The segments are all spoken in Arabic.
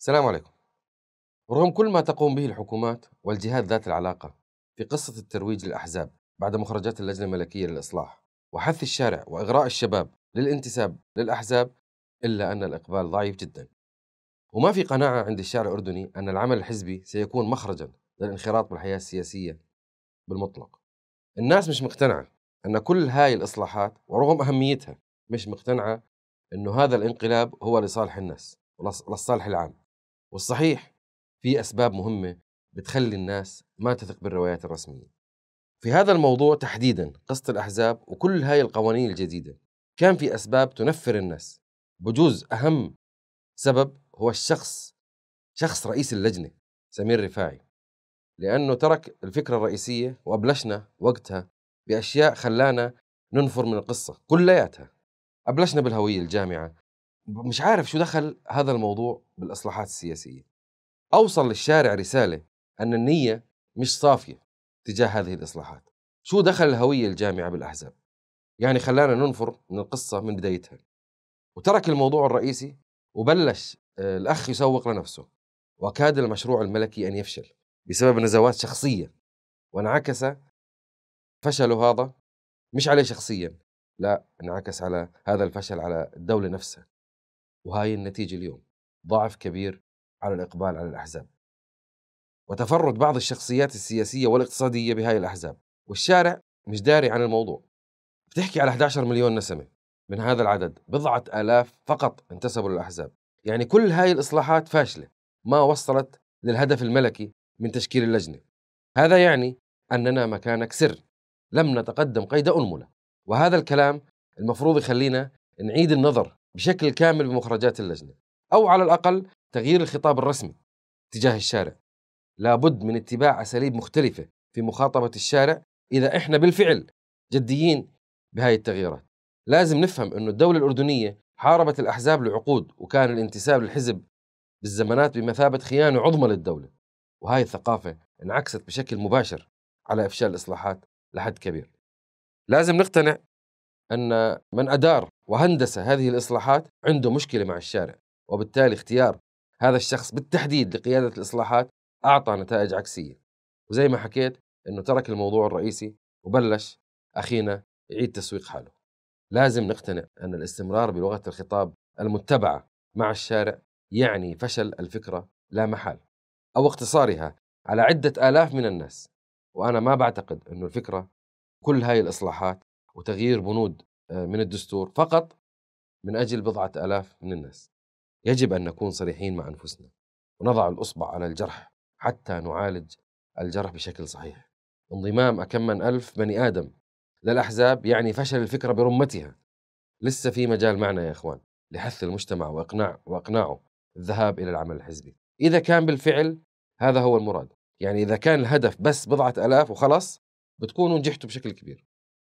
السلام عليكم. رغم كل ما تقوم به الحكومات والجهات ذات العلاقة في قصة الترويج للأحزاب بعد مخرجات اللجنة الملكية للإصلاح وحث الشارع وإغراء الشباب للانتساب للأحزاب إلا أن الإقبال ضعيف جدا وما في قناعة عند الشارع الأردني أن العمل الحزبي سيكون مخرجا للانخراط بالحياة السياسية بالمطلق الناس مش مقتنعة أن كل هاي الإصلاحات ورغم أهميتها مش مقتنعة أنه هذا الانقلاب هو لصالح الناس ولصالح العام والصحيح في أسباب مهمة بتخلي الناس ما تثق بالروايات الرسمية في هذا الموضوع تحديدا قصة الأحزاب وكل هاي القوانين الجديدة كان في أسباب تنفر الناس بجوز أهم سبب هو الشخص شخص رئيس اللجنة سمير رفاعي لأنه ترك الفكرة الرئيسية وأبلشنا وقتها بأشياء خلانا ننفر من القصة كلياتها أبلشنا بالهوية الجامعة مش عارف شو دخل هذا الموضوع بالاصلاحات السياسيه اوصل للشارع رساله ان النيه مش صافيه تجاه هذه الاصلاحات شو دخل الهويه الجامعه بالاحزاب يعني خلانا ننفر من القصه من بدايتها وترك الموضوع الرئيسي وبلش آه، الاخ يسوق لنفسه وكاد المشروع الملكي ان يفشل بسبب نزوات شخصيه وانعكس فشله هذا مش عليه شخصيا لا انعكس على هذا الفشل على الدوله نفسها وهاي النتيجة اليوم ضعف كبير على الإقبال على الأحزاب وتفرد بعض الشخصيات السياسية والاقتصادية بهاي الأحزاب والشارع مش داري عن الموضوع بتحكي على 11 مليون نسمة من هذا العدد بضعة آلاف فقط انتسبوا للأحزاب يعني كل هاي الإصلاحات فاشلة ما وصلت للهدف الملكي من تشكيل اللجنة هذا يعني أننا مكانك سر لم نتقدم قيد أنملة وهذا الكلام المفروض يخلينا نعيد النظر بشكل كامل بمخرجات اللجنه او على الاقل تغيير الخطاب الرسمي تجاه الشارع لابد من اتباع اساليب مختلفه في مخاطبه الشارع اذا احنا بالفعل جديين بهاي التغييرات لازم نفهم انه الدوله الاردنيه حاربت الاحزاب لعقود وكان الانتساب للحزب بالزمانات بمثابه خيانه عظمى للدوله وهاي الثقافه انعكست بشكل مباشر على افشال الاصلاحات لحد كبير لازم نقتنع ان من ادار وهندسة هذه الإصلاحات عنده مشكلة مع الشارع وبالتالي اختيار هذا الشخص بالتحديد لقيادة الإصلاحات أعطى نتائج عكسية وزي ما حكيت أنه ترك الموضوع الرئيسي وبلش أخينا يعيد تسويق حاله لازم نقتنع أن الاستمرار بلغة الخطاب المتبعة مع الشارع يعني فشل الفكرة لا محال أو اختصارها على عدة آلاف من الناس وأنا ما بعتقد أن الفكرة كل هاي الإصلاحات وتغيير بنود آه، من الدستور فقط من أجل بضعة آلاف من الناس يجب أن نكون صريحين مع أنفسنا ونضع الإصبع على الجرح حتى نعالج الجرح بشكل صحيح انضمام أكم من ألف بني آدم للأحزاب يعني فشل الفكرة برمتها لسه في مجال معنا يا إخوان لحث المجتمع وإقناع وإقناعه الذهاب إلى العمل الحزبي إذا كان بالفعل هذا هو المراد يعني إذا كان الهدف بس بضعة ألاف وخلص بتكونوا نجحتوا بشكل كبير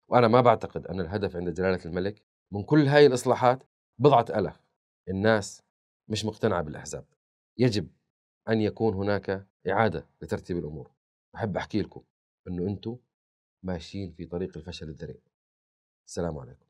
وأنا ما بعتقد أن الهدف عند جلالة الملك من كل هاي الإصلاحات بضعة ألاف الناس مش مقتنعة بالأحزاب يجب أن يكون هناك إعادة لترتيب الأمور أحب أحكي لكم أنه أنتم ماشيين في طريق الفشل الذريع السلام عليكم